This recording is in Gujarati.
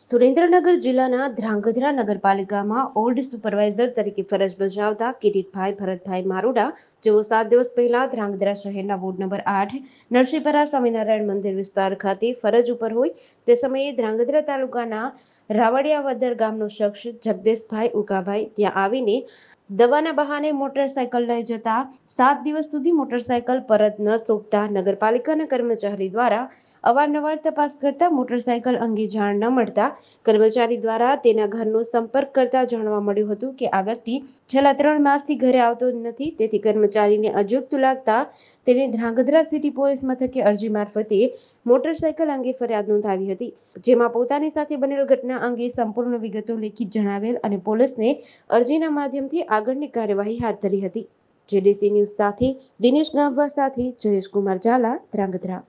સુરેન્દ્રનગર જિલ્લાના ધ્રાંગધ્રા નગરપાલિકામાં ઓલ્ડ સુપરવાઇઝર તરીકે ફરજ બજાવતા કિરીટભાઈ ભરતભાઈ મારોડા જેઓ સાત દિવસ પહેલા ધ્રાંગધ્રા શહેરના વોર્ડ નંબર આઠ નરસિંહપરા સ્વામિનારાયણ મંદિર વિસ્તાર ખાતે ફરજ ઉપર હોય તે સમયે ધ્રાંગધ્રા તાલુકાના રાવડિયાવદર ગામનો શખ્સ જગદેશભાઈ ઉકાભાઈ ત્યાં આવીને દવાના બહાને મોટરસાયકલ લઈ જતા સાત દિવસ સુધી મોટરસાયકલ પરત ન સોંપતા નગરપાલિકાના કર્મચારી દ્વારા અવારનવાર તપાસ કરતા મોટરસાયકલ અંગે જાણ ન મળતા કર્મચારી દ્વારા તેના ઘરનો સંપર્ક કરતા જાણવા મળ્યું હતું કે આ વ્યક્તિ છેલ્લા ત્રણ માસથી ઘરે આવતો નથી તેથી કર્મચારીને અજુગતું લાગતા તેને ધ્રાંગધ્રા સિટી પોલીસ મથકે અરજી મારફતે મોટરસાયકલ અંગે ફરિયાદ નોંધાવી હતી જેમાં પોતાની સાથે બનેલ ઘટના અંગે સંપૂર્ણ વિગતો લેખિત જણાવેલ અને પોલીસને અરજીના માધ્યમથી આ આગળની કાર્યવાહી હાથ ધરી હતી જેડીસી ન્યૂઝ સાથે દિનેશ ગામવા સાથે જયેશ કુમાર ઝાલા ધ્રાંગધ્રા